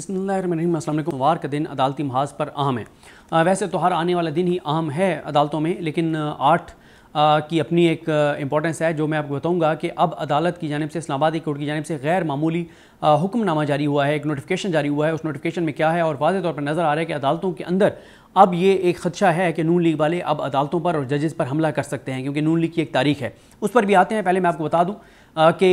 बिस्मिल्लाम वार का दिन अदालती महाज पर अहम है वैसे तो हर आने वाला दिन ही अहम है अदालतों में लेकिन आठ की अपनी एक इम्पॉर्टेंस है जो मैं आपको बताऊंगा कि अब अदालत की जानब से इस्लामाबाद हाई कोर्ट की जानब से गैर मामूली हुक्मनामा जारी हुआ है एक नोटिफिकेशन जारी हुआ है उस नोटिफिकेशन में क्या है और वाजे तौर पर नज़र आ रहा है कि अदालतों के अंदर अब ये एक खदशा है कि नून लीग वाले अब अदालतों पर और जजेस पर हमला कर सकते हैं क्योंकि नून लीग की एक तारीख है उस पर भी आते हैं पहले मैं आपको बता दूँ कि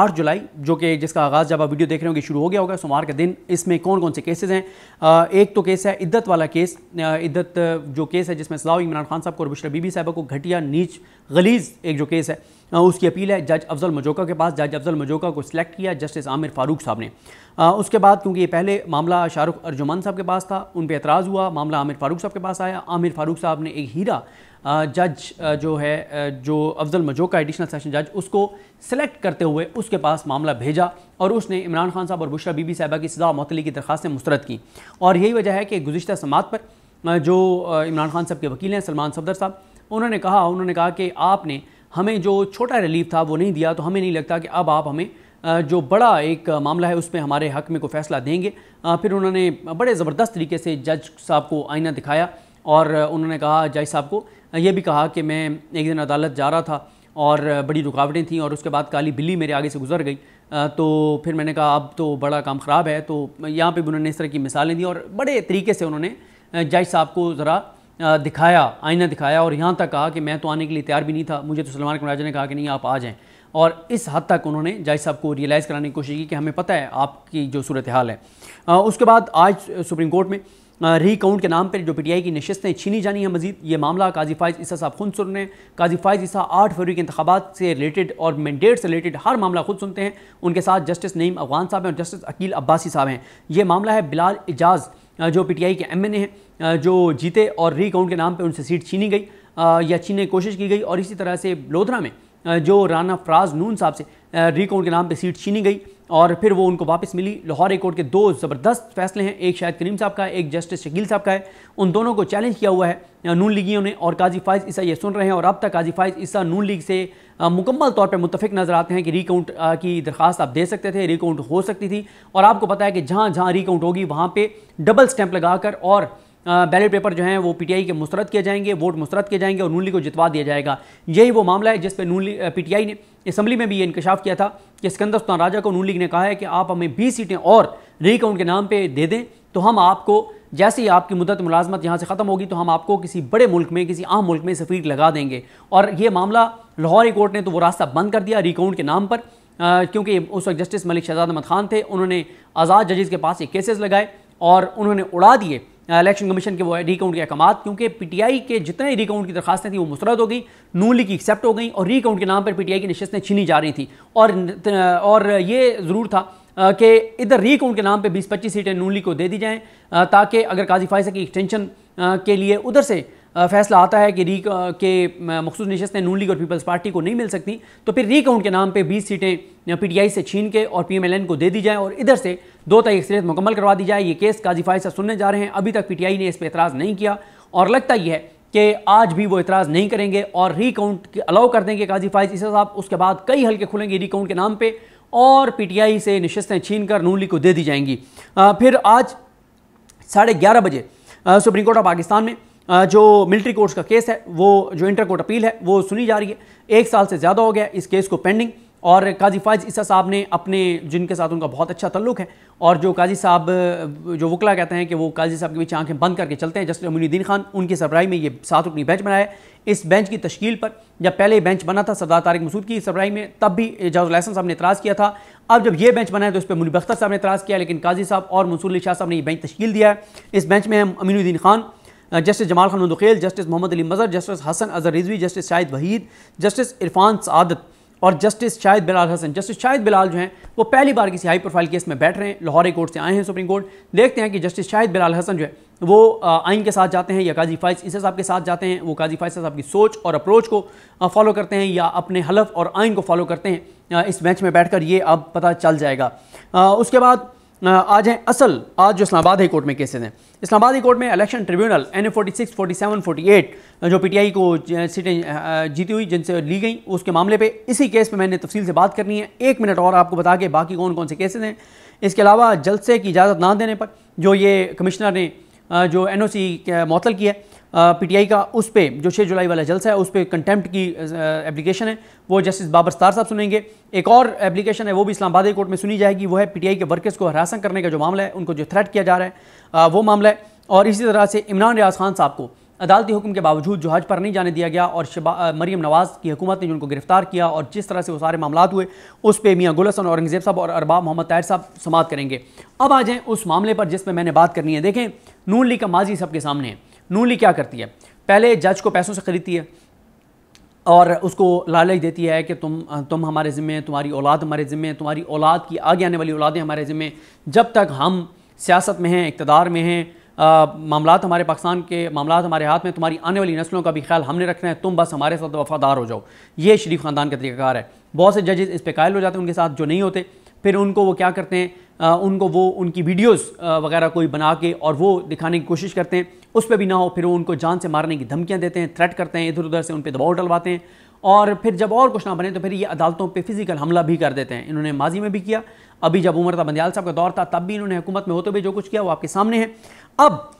8 जुलाई जो कि जिसका आगाज़ जब आप वीडियो देख रहे होंगे शुरू हो गया होगा सोमवार के दिन इसमें कौन कौन से केसेस हैं एक तो केस है इद्दत वाला केस इद्दत जो केस है जिसमें सलाह इमरान खान साहब को और बुशरा बीबी साहबा को घटिया नीच गलीज़ एक जो केस है उसकी अपील है जज अफजल मजोका के पास जज अफजल मजोका को सिलेक्ट किया जस्टिस आमिर फारूक साहब ने उसके बाद क्योंकि ये पहले मामला शाहरुख अर्जुमान साहब के पास था उन पर एतराज़ हुआ मामला आमिर फारूक साहब के पास आया आमिर फारूक साहब ने एक हीरा जज जो है जो अफजल मजो का एडिशनल सेशन जज उसको सेलेक्ट करते हुए उसके पास मामला भेजा और उसने इमरान खान साहब और बुशरा बीबी साहबा की सजा मतली की दरख्वास्तें मुस्रद की और यही वजह है कि गुजशत समात पर जो इमरान खान साहब के वकील हैं सलमान सफदर साहब उन्होंने कहा उन्होंने कहा कि आपने हमें जो छोटा रिलीफ था वो नहीं दिया तो हमें नहीं लगता कि अब आप हमें जो बड़ा एक मामला है उस पर हमारे हक में को फैसला देंगे फिर उन्होंने बड़े ज़बरदस्त तरीके से जज साहब को आईना दिखाया और उन्होंने कहा जज साहब को यह भी कहा कि मैं एक दिन अदालत जा रहा था और बड़ी रुकावटें थी और उसके बाद काली बिल्ली मेरे आगे से गुजर गई तो फिर मैंने कहा अब तो बड़ा काम ख़राब है तो यहाँ पे भी उन्होंने इस तरह की मिसालें दी और बड़े तरीके से उन्होंने जज साहब को ज़रा दिखाया आईना दिखाया और यहाँ तक कहा कि मैं तो आने के लिए तैयार भी नहीं था मुझे तो सलमान राजा ने कहा कि नहीं आप आ जाएँ और इस हद तक उन्होंने जाय साहब को रियलाइज़ कराने की कोशिश की कि हमें पता है आपकी जो सूरत हाल है उसके बाद आज सुप्रीम कोर्ट में रीकाउंट के नाम पर जो आई की नशस्तें छीनी जानी है मजीद ये मामला काजी फायज ईसा साहब खुद सुन रहे हैं काजी फायज ईसा आठ फरवरी के इंतबात से रिलेटेड और मैंडेट से रिलेटेड हर मामला खुद सुनते हैं उनके साथ जस्टिस नईम अफगान साहब हैं और जस्टिस अकील अब्बासी साहब हैं ये मामला है बिलाल एजाज जो आई के एम एन ए हैं जो जीते और रीकाउंट के नाम पर उनसे सीट छीनी गई या छीनने की कोशिश की गई और इसी तरह से लोधरा में जो राना फराज नून साहब से रीकाउंट के नाम पर सीट छीनी गई और फिर वो उनको वापस मिली लाहौर हाई कोर्ट के दो ज़बरदस्त फैसले हैं एक शायद करीम साहब का है एक जस्टिस शकील साहब का है उन दोनों को चैलेंज किया हुआ है नून लीगियों ने और काजी फाइज ईसा ये सुन रहे हैं और अब तक काजी फाइज ईसा नून लीग से मुकम्मल तौर पर मुतफिक नज़र आते हैं कि रिकाउंट की दरख्वास्त आप दे सकते थे रिकाउंट हो सकती थी और आपको पता है कि जहाँ जहाँ रिकाउंट होगी वहाँ पर डबल स्टैंप कर और बैलेट पेपर जो हैं वो पीटीआई के मुस्रद किए जाएंगे वोट मुस्रद किए जाएंगे और नून लीग को जितवा दिया जाएगा यही वो मामला है जिस पर नून पीटीआई ने असम्बली में भी ये इंकशाफ किया था कि सिकंदर सुल्तान राजा को नून लीग ने कहा है कि आप हमें बीस सीटें और रिकाउंट के नाम पर दे दें तो हम आपको जैसे ही आपकी मुदत मुलाजमत यहाँ से ख़त्म होगी तो हम आपको किसी बड़े मुल्क में किसी आम मुल्क में सफ़ीर लगा देंगे और ये मामला लाहौरी कोर्ट ने तो वो रास्ता बंद कर दिया रिकाउंट के नाम पर क्योंकि उस वक्त जस्टिस मलिक शहजाद अहमद खान थे उन्होंने आज़ाद जजेस के पास ये केसेस लगाए और उन्होंने उड़ा दिए इलेक्शन कमीशन के वो रिकाउंट के अहकाम क्योंकि पीटीआई के जितने रिकाउंट की दरखास्तें थी वो मुस्रद हो गई नूली की एक्सेप्ट हो गई और रिकाउंट के नाम पर पीटीआई की नशस्तें छीनी जा रही थी और और ये ज़रूर था कि इधर रिकाउंट के नाम पर बीस पच्चीस सीटें नून को दे दी जाएँ ताकि अगर काजी फाइजा की एक्सटेंशन के लिए उधर से फैसला आता है कि री के मखसूस नशस्तें नून लीग और पीपल्स पार्टी को नहीं मिल सकती तो फिर रीकाउंट के नाम पर बीस सीटें पीटीआई से छीन के और पीएमएलएन को दे दी जाए और इधर से दो तय अक्सरियत मुकम्मल करवा दी जाए ये केस काजी फाइज साहब सुनने जा रहे हैं अभी तक आई ने इस पर एतराज़ नहीं किया और लगता यह है कि आज भी वो इतराज़ नहीं करेंगे और रीकाउंट अलाउ कर देंगे काजी फाइज इस साहब उसके बाद कई हल्के खुलेंगे रीकाउंट के नाम पर और पीटीआई से नशस्तें छीन कर नू लीग को दे दी जाएंगी आ, फिर आज साढ़े ग्यारह बजे सुप्रीम कोर्ट ऑफ पाकिस्तान में जो मिलिट्री कोर्ट्स का केस है वो जो इंटर कोर्ट अपील है वो सुनी जा रही है एक साल से ज़्यादा हो गया इस केस को पेंडिंग और काजी फायज ईसा साहब ने अपने जिनके साथ उनका बहुत अच्छा तल्लुक है और जो काजी साहब जो वकला कहते हैं कि वो काजी साहब के बीच आंखें बंद करके चलते हैं जस्टिस मुनीद्दीन खान उनकी सरबराही में ये सात रुकनी बेंच बनाया इस बेंच की तश्कील पर जब पहले बेंच बना था सरदार तारिक मसूद की सरबराही में तब भी एजाजुल हसन साहब ने इतराज़ किया था अब जब ये बेंच बनाया तो इस पर मुनीब अख्तर साहब ने इतराज़ किया लेकिन काजी साहब और मंसूर अली शाह साहब ने ये बेंच तश्कील दिया है इस बेंच में Aminuddin Khan justice Jamal Khan Mandokhail justice Muhammad Ali Mazhar justice Hasan Azhar Rizvi justice Shahid Waheed justice Irfan Saadat और जस्टिस शाहिद बिलाल हसन जस्टिस शाहिद बिलाल जो हैं वो पहली बार किसी हाई प्रोफाइल केस में बैठ रहे हैं लाहौर कोर्ट से आए हैं सुप्रीम कोर्ट देखते हैं कि जस्टिस शाहिद बिलाल हसन जो है वो आइन के साथ जाते हैं या काजी फाइज इसे साहब के साथ जाते हैं वो काजी फाइज साहब की सोच और अप्रोच को फॉलो करते हैं या अपने हलफ और आइन को फॉलो करते हैं इस बेंच में बैठ ये अब पता चल जाएगा उसके बाद आ जाएँ असल आज जो इस्लाबाद हाई कोर्ट में केसेज हैं इस्लाबाद हाई कोर्ट में election tribunal N A forty six forty seven forty eight जो पी टी आई को सीटें जीती हुई जिनसे ली गई उसके मामले पे इसी केस पे मैंने तफसील से बात करनी है एक मिनट और आपको बता के बाकी कौन कौन से केसेज हैं इसके अलावा जलसे की इजाज़त ना देने पर जो ये कमिश्नर ने जो एन ओ सी मअतल किया पीटीआई का उस पर जो छः जुलाई वाला जलसा है उस पर कंटेम्प्ट की एप्लीकेशन है वो जस्टिस बाबर स्तार साहब सुनेंगे एक और एप्लीकेशन है वो भी इस्लामाबाद कोर्ट में सुनी जाएगी वो है पीटीआई के वर्कर्स को हरासन करने का जो मामला है उनको जो थ्रेट किया जा रहा है वो मामला है और इसी तरह से इमरान रियाज खान साहब को अदालती हुक्म के बावजूद जहाज पर नहीं जाने दिया गया और शबा मरीम नवाज़ की हुकूमत ने जिनको गिरफ्तार किया और जिस तरह से वो सारे मामला हुए उस पर मियाँ गुल हसन औरंगज़ेब साहब और अरबा मोहम्मद ताहिर साहब समाप्त करेंगे अब आ जाएँ उस मामले पर जिसमें मैंने बात करनी है देखें नून लीग का माजी सबके सामने है नूली क्या करती है पहले जज को पैसों से खरीदती है और उसको लालच देती है कि तुम तुम हमारे ज़िम्मे तुम्हारी औलाद हमारे ज़िम्मे तुम्हारी औलाद की आगे आने वाली औलादें हमारे ज़िम्मे जब तक हम सियासत में हैं इकतदार में हैं मामला हमारे पाकिस्तान के मामला हमारे हाथ में तुम्हारी आने वाली नस्लों का भी ख्याल हमने रखना है तुम बस हमारे साथ वफादार हो जाओ ये शरीफ ख़ानदान का तरीक़ाकार है बहुत से जजेस इस पर कायल हो जाते हैं उनके साथ जो नहीं होते फिर उनको वो क्या करते हैं उनको वो उनकी वीडियोज़ वगैरह कोई बना के और वो दिखाने की कोशिश करते हैं उस पर भी ना हो फिर वो उनको जान से मारने की धमकियाँ देते हैं थ्रेट करते हैं इधर उधर से उन पर दबाव डलवाते हैं और फिर जब और कुछ ना बने तो फिर ये अदालतों पे फिजिकल हमला भी कर देते हैं इन्होंने माजी में भी किया अभी जब उमर था बंदयाल साहब का दौर था तब भी इन्होंने हुकूमत में होते हुए जो कुछ किया वो आपके सामने है अब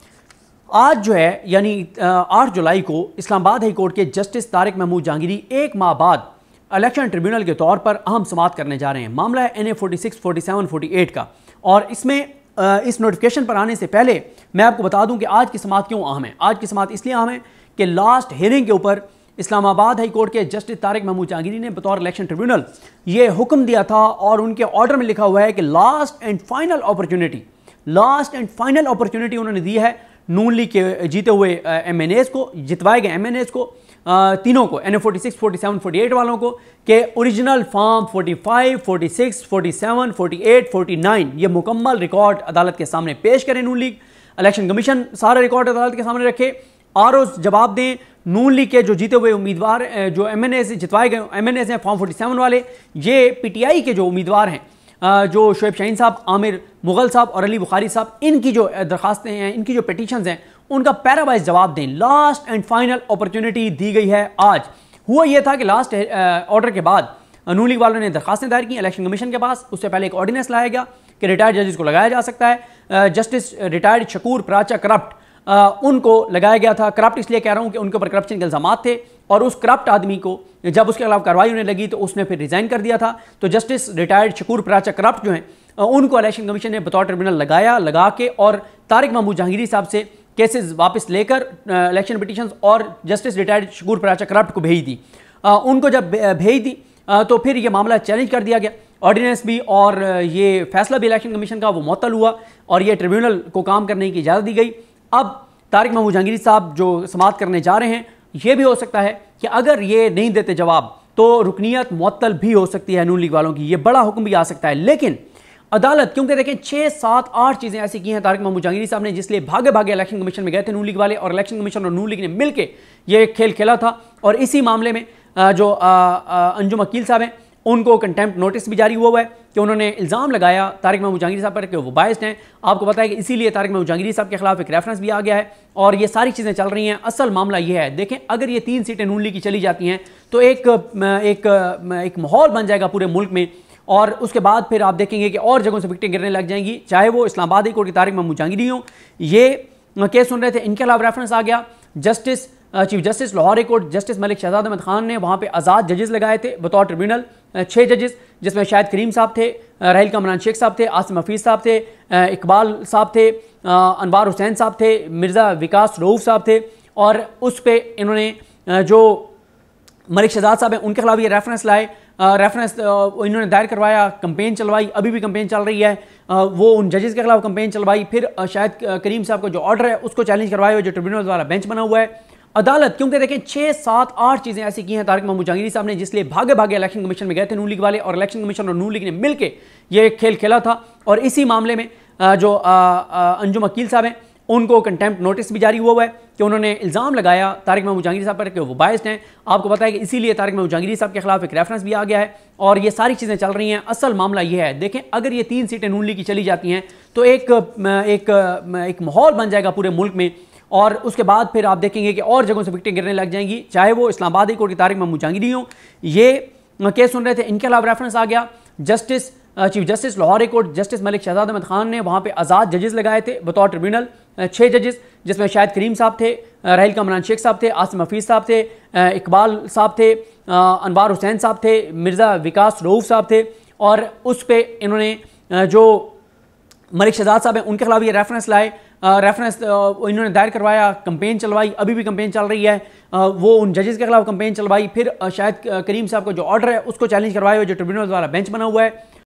आज जो है यानी आठ जुलाई को इस्लामाबाद हाई कोर्ट के जस्टिस तारिक महमूद जहांगीरी एक माह बाद इलेक्शन ट्रिब्यूनल के तौर पर अहम समात करने जा रहे हैं मामला है N A forty six forty seven forty eight का और इसमें इस नोटिफिकेशन पर आने से पहले मैं आपको बता दूं कि आज की समात क्यों अहम है आज की समात इसलिए अहम है कि लास्ट हेयरिंग के ऊपर इस्लामाबाद हाई कोर्ट के जस्टिस तारिक महमूद जहांगीरी ने बतौर इलेक्शन ट्रिब्यूनल ये हुक्म दिया था और उनके ऑर्डर में लिखा हुआ है कि last and final opportunity last and final opportunity उन्होंने दी है नून लीग के जीते हुए एम एन एज को जितवाए गए एम एन एज को तीनों को N A forty six forty seven forty eight वालों को कि original form forty five forty six forty seven forty eight forty nine ये मुकम्मल रिकॉर्ड अदालत के सामने पेश करें नून लीग इलेक्शन कमीशन सारा रिकॉर्ड अदालत के सामने रखे आर जवाब दें नून लीग के जो जीते हुए उम्मीदवार जो एम एन ए जितवाए गए एम एन ए हैं फॉर्म फोर्टी सेवन वाले ये पी टी आई के जो उम्मीदवार हैं जो शुएब शाहीन साहब आमिर मुगल साहब और अली बुखारी साहब इनकी जो दरखास्तें हैं इनकी जो पटिशन हैं उनका पैरावाइज जवाब दें लास्ट एंड फाइनल अपॉर्चुनिटी दी गई है आज हुआ यह था कि लास्ट ऑर्डर uh, के बाद अनूली वालों ने दरखास्तें दायर की इलेक्शन कमीशन के पास उससे पहले एक ऑर्डिनेंस लाया गया कि रिटायर्ड जजेस को लगाया जा सकता है justice retired Shakoor Paracha corrupt उनको लगाया गया था करप्ट इसलिए कह रहा हूं कि उनके ऊपर करप्शन के इल्जाम थे और उस करप्ट आदमी को जब उसके खिलाफ कार्रवाई होने लगी तो उसने फिर रिजाइन कर दिया था तो justice retired Shakoor Paracha corrupt जो है uh, उनको इलेक्शन कमीशन ने बतौर ट्रिब्यूनल लगाया लगा के और तारिक महमूद जहांगीरी साहब से केसेस वापस लेकर इलेक्शन पिटिशन और justice retired Shakoor Paracha corrupt को भेज दी आ, उनको जब भेज दी आ, तो फिर ये मामला चैलेंज कर दिया गया ऑर्डिनेंस भी और ये फैसला भी इलेक्शन कमीशन का वो मअतल हुआ और ये ट्रिब्यूनल को काम करने की इजाज़त दी गई अब तारिक महमूद जहांगीर साहब जो समाप्त करने जा रहे हैं ये भी हो सकता है कि अगर ये नहीं देते जवाब तो रुकनीत मअतल भी हो सकती है नून लीग वालों की ये बड़ा हुक्म भी आ सकता है लेकिन अदालत क्योंकि देखें छः सात आठ चीज़ें ऐसी की हैं तारक महमूद जहांगीरी साहब ने जिसलिए भागे भागे इलेक्शन कमीशन में गए थे नू लीग वाले और इलेक्शन कमीशन और नू लीग ने मिलकर ये खेल खेला था और इसी मामले में जो अंजुम अकील साहब हैं उनको कंटेम्प्ट नोटिस भी जारी हुआ हुआ है कि उन्होंने इल्ज़ाम लगाया तारिक महमूद जहांगीर साहब पर कि वो बायस्ड हैं आपको पता है कि इसीलिए तारिक महमूद जहांगीरी साहब के खिलाफ एक रेफरेंस भी आ गया है और ये सारी चीज़ें चल रही हैं असल मामला ये है देखें अगर ये तीन सीटें नून लीग की चली जाती हैं तो एक, एक, एक माहौल बन जाएगा पूरे मुल्क में और उसके बाद फिर आप देखेंगे कि और जगहों से विकटें गिरने लग जाएंगी चाहे वो इस्लामाबाद कोर्ट की तारिक महमूद जहांगीरी हों ये केस सुन रहे थे इनके अलावा रेफरेंस आ गया justice chief justice Lahore court justice Malik Shahzad Ahmad Khan ने वहाँ पर आज़ाद जजेस लगाए थे बतौर ट्रिब्यूनल छः जजेस जिसमें शाहिद करीम साहब थे राहल कमरान शेख साहब थे आसिम हफीज़ साहब थे इकबाल साहब थे अनवार हुसैन साहब थे मिर्ज़ा विकास रऊफ़ साहब थे और उस पर इन्होंने जो मलिक शहजाद साहब हैं उनके खिलाफ ये रेफरेंस लाए रेफरेंस इन्होंने दायर करवाया कंपेन चलवाई अभी भी कंपेन चल रही है वो उन जजेस के खिलाफ कंपेन चलवाई फिर शायद करीम साहब का जो ऑर्डर है उसको चैलेंज करवाया जो ट्रिब्यूनल द्वारा बेंच बना हुआ है अदालत क्योंकि देखें छः सात आठ चीज़ें ऐसी की हैं तारिक महमूद जहांगीरी साहब ने जिसलिए भागे भागे इलेक्शन कमीशन में गए थे नू लीग वाले और इलेक्शन कमीशन और नू लीग ने मिलकर ये खेल खेला था और इसी मामले में जो अंजुम अकील साहब हैं उनको कंटेम्प्ट नोटिस भी जारी हुआ हुआ है कि उन्होंने इल्ज़ाम लगाया तारिक महमूद जहांगीर साहब पर कि वो बायस्ड हैं आपको पता है कि इसीलिए तारिक महमूद जहांगीर साहब के खिलाफ एक रेफरेंस भी आ गया है और ये सारी चीज़ें चल रही हैं असल मामला ये है देखें अगर ये तीन सीटें नून लीग की चली जाती हैं तो एक एक एक माहौल बन जाएगा पूरे मुल्क में और उसके बाद फिर आप देखेंगे कि और जगहों से विकटें गिरने लग जाएंगी चाहे वो इस्लामाबाद हाईकोर्ट की तारिक महमूद जहांगीरी हों ये केस सुन रहे थे इनके खिलाफ रेफरेंस आ गया justice chief justice Lahore high court justice Malik Shahzad Ahmad Khan ने वहाँ पर आज़ाद जजेस लगाए थे बतौर ट्रिब्यूनल छः जजेस जिसमें शायद करीम साहब थे राहल कमरान शेख साहब थे आसम हफीज़ साहब थे इकबाल साहब थे अनवार हुसैन साहब थे मिर्ज़ा विकास रऊफ़ साहब थे और उस पर इन्होंने जो मलिक शहजाद साहब हैं उनके खिलाफ ये रेफरेंस लाए रेफरेंस इन्होंने दायर करवाया कंपेन चलवाई अभी भी कंपेन चल रही है वो उन जजेस के खिलाफ कंपेन चलवाई फिर शायद करीम साहब का जो ऑर्डर है उसको चैलेंज करवाया हुआ जो ट्रिब्यूनल द्वारा बेंच बना हुआ है